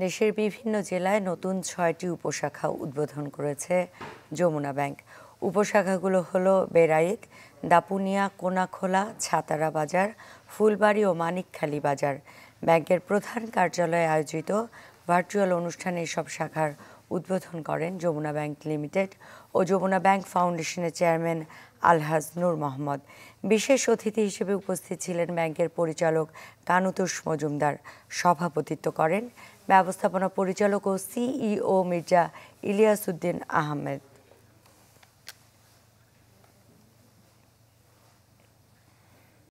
দেশের বিভিন্ন জেলায় নতুন ছয়টি উপশাখা উদ্বোধন করেছে যমুনা ব্যাংক উপশাখাগুলো হলো বেরাইক দাপুনিয়া কোনাখোলা ছাতারা বাজার ফুলবাড়ি ও মানিকখালী বাজার ব্যাংকের প্রধান কার্যালয়ে আয়োজিত ভার্চুয়াল অনুষ্ঠানে সব শাখার উদ্বোধন করেন যমুনা ব্যাংক লিমিটেড ও যমুনা ব্যাংক ফাউন্ডেশনের চেয়ারম্যান আলহাজ নূর মোহাম্মদ বিশেষ অতিথি হিসেবে উপস্থিত ছিলেন ব্যাংকের পরিচালক কানুতোষ মজুমদার সভাপতিত্ব করেন ব্যবস্থাপনা পরিচালক ও সিইও মির্জা ইলিয়াসউদ্দিন আহমেদ